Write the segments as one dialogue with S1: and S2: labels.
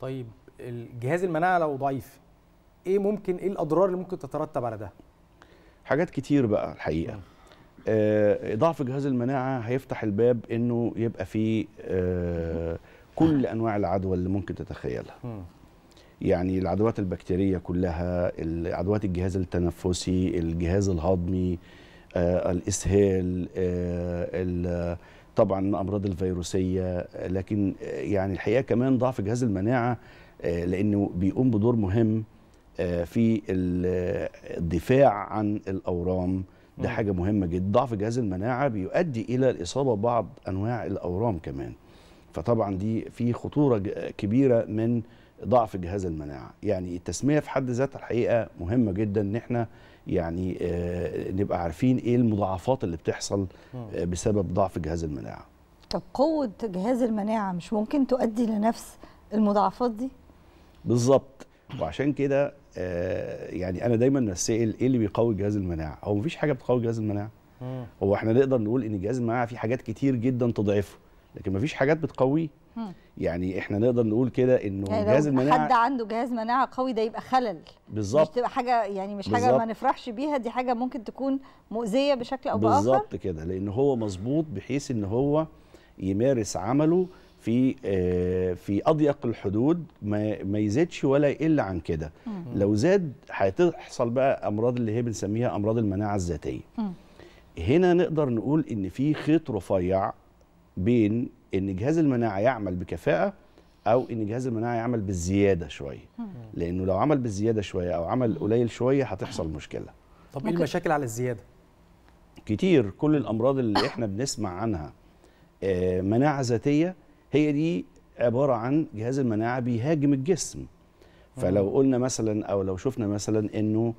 S1: طيب الجهاز المناعه لو ضعيف ايه ممكن ايه الاضرار اللي ممكن تترتب على ده
S2: حاجات كتير بقى الحقيقه آه ضعف جهاز المناعه هيفتح الباب انه يبقى فيه آه كل انواع العدوى اللي ممكن تتخيلها م. يعني العدوات البكتيريه كلها عدوات الجهاز التنفسي الجهاز الهضمي آه الاسهال آه طبعا الامراض الفيروسيه لكن يعني الحقيقه كمان ضعف جهاز المناعه آه، لانه بيقوم بدور مهم آه، في الدفاع عن الاورام ده حاجه مهمه جدا ضعف جهاز المناعه بيؤدي الى الاصابه ببعض انواع الاورام كمان فطبعا دي في خطوره كبيره من ضعف جهاز المناعه يعني التسميه في حد ذاتها الحقيقه مهمه جدا ان احنا يعني آه، نبقى عارفين ايه المضاعفات اللي بتحصل آه، بسبب ضعف جهاز المناعه
S1: طب قوه جهاز المناعه مش ممكن تؤدي لنفس المضاعفات دي
S2: بالظبط وعشان كده آه، يعني انا دايما بسال ايه اللي بيقوي جهاز المناعه هو مفيش حاجه بتقوي جهاز المناعه هو احنا نقدر نقول ان جهاز المناعه فيه حاجات كتير جدا تضعفه لكن مفيش حاجات بتقويه يعني احنا نقدر نقول كده انه يعني جهاز المناعه حد
S1: عنده جهاز مناعه قوي ده يبقى خلل بالظبط مش تبقى حاجه يعني مش بالزبط. حاجه ما نفرحش بيها دي حاجه ممكن تكون مؤذيه بشكل او باخر بالظبط
S2: كده لان هو مظبوط بحيث ان هو يمارس عمله في آه، في اضيق الحدود ما, ما يزيدش ولا يقل عن كده لو زاد هتحصل بقى امراض اللي هي بنسميها امراض المناعه الذاتيه هنا نقدر نقول ان في خيط رفيع بين ان جهاز المناعه يعمل بكفاءه او ان جهاز المناعه يعمل بالزياده شويه لانه لو عمل بالزياده شويه او عمل قليل شويه هتحصل مشكله طب ايه المشاكل على الزياده كتير كل الامراض اللي احنا بنسمع عنها آه، مناعه ذاتيه هي دي عباره عن جهاز المناعه بيهاجم الجسم فلو قلنا مثلا او لو شفنا مثلا انه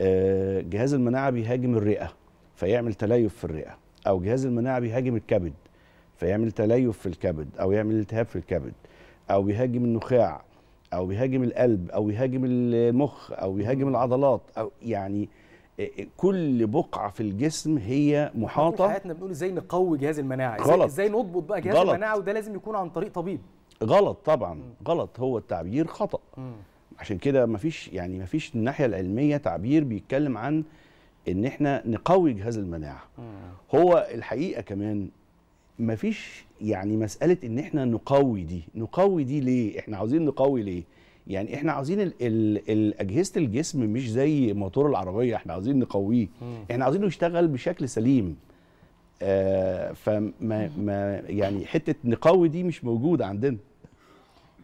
S2: آه، جهاز المناعه بيهاجم الرئه فيعمل تليف في الرئه او جهاز المناعه بيهاجم الكبد فيعمل تليف في الكبد او يعمل التهاب في الكبد او يهاجم النخاع او يهاجم القلب او يهاجم المخ او يهاجم العضلات او يعني آه، آه، كل بقعه في الجسم هي محاطه حياتنا
S1: بنقول ازاي نقوي جهاز المناعه غلط. ازاي نضبط بقى جهاز غلط. المناعه
S2: وده لازم يكون عن طريق طبيب غلط طبعا م. غلط هو التعبير خطا م. عشان كده مفيش يعني مفيش الناحيه العلميه تعبير بيتكلم عن ان احنا نقوي جهاز المناعه م. هو الحقيقه كمان مفيش يعني مساله ان احنا نقوي دي نقوي دي ليه احنا عاوزين نقوي ليه يعني احنا عاوزين الـ الـ اجهزه الجسم مش زي موتور العربيه احنا عاوزين نقويه احنا عاوزينه يشتغل بشكل سليم آه فما ما يعني حته نقوي دي مش موجوده عندنا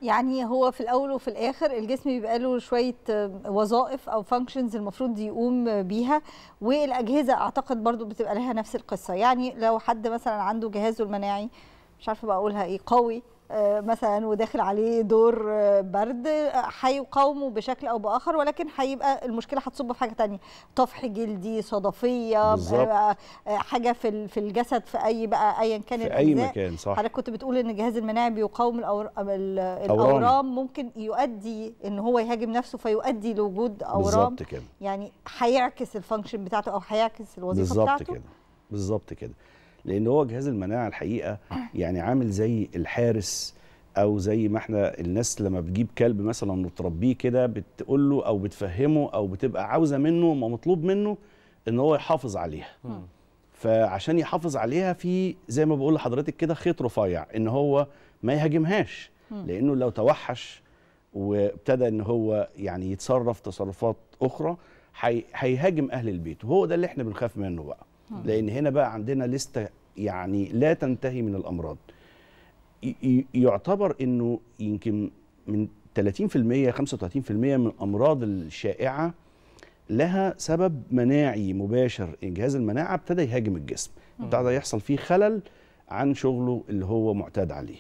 S1: يعني هو في الاول وفي الاخر الجسم بيبقى له شويه آه، وظائف او فانكشنز المفروض يقوم بيها والاجهزه اعتقد برضو بتبقى لها نفس القصه يعني لو حد مثلا عنده جهازه المناعي مش عارفه بقى اقولها ايه قوي آه، مثلا وداخل عليه دور آه، برد آه، هيقاومه بشكل او باخر ولكن هيبقى المشكله هتصب في حاجه تانية طفح جلدي صدفيه حاجه في في الجسد في اي بقى ايا كان في اي مكان صح حضرتك كنت بتقول ان الجهاز المناعي بيقاوم الأور... الاورام ممكن يؤدي ان هو يهاجم نفسه فيؤدي لوجود اورام بالظبط كده يعني هيعكس الفانكشن بتاعته او هيعكس الوظيفه بتاعته بالظبط كده
S2: بالظبط كده لان هو جهاز المناعه الحقيقه يعني عامل زي الحارس او زي ما احنا الناس لما بتجيب كلب مثلا وتربيه كده بتقول له او بتفهمه او بتبقى عاوزه منه ما مطلوب منه ان هو يحافظ عليها فعشان يحافظ عليها في زي ما بقول لحضرتك كده خيط رفيع ان هو ما يهاجمهاش لانه لو توحش وابتدى ان هو يعني يتصرف تصرفات اخرى هيهاجم اهل البيت وهو ده اللي احنا بنخاف منه بقى لان هنا بقى عندنا لسته يعني لا تنتهي من الامراض يعتبر انه يمكن من 30% 35% من الامراض الشائعه لها سبب مناعي مباشر جهاز المناعه ابتدى يهاجم الجسم ابتدى يحصل فيه خلل عن شغله اللي هو معتاد عليه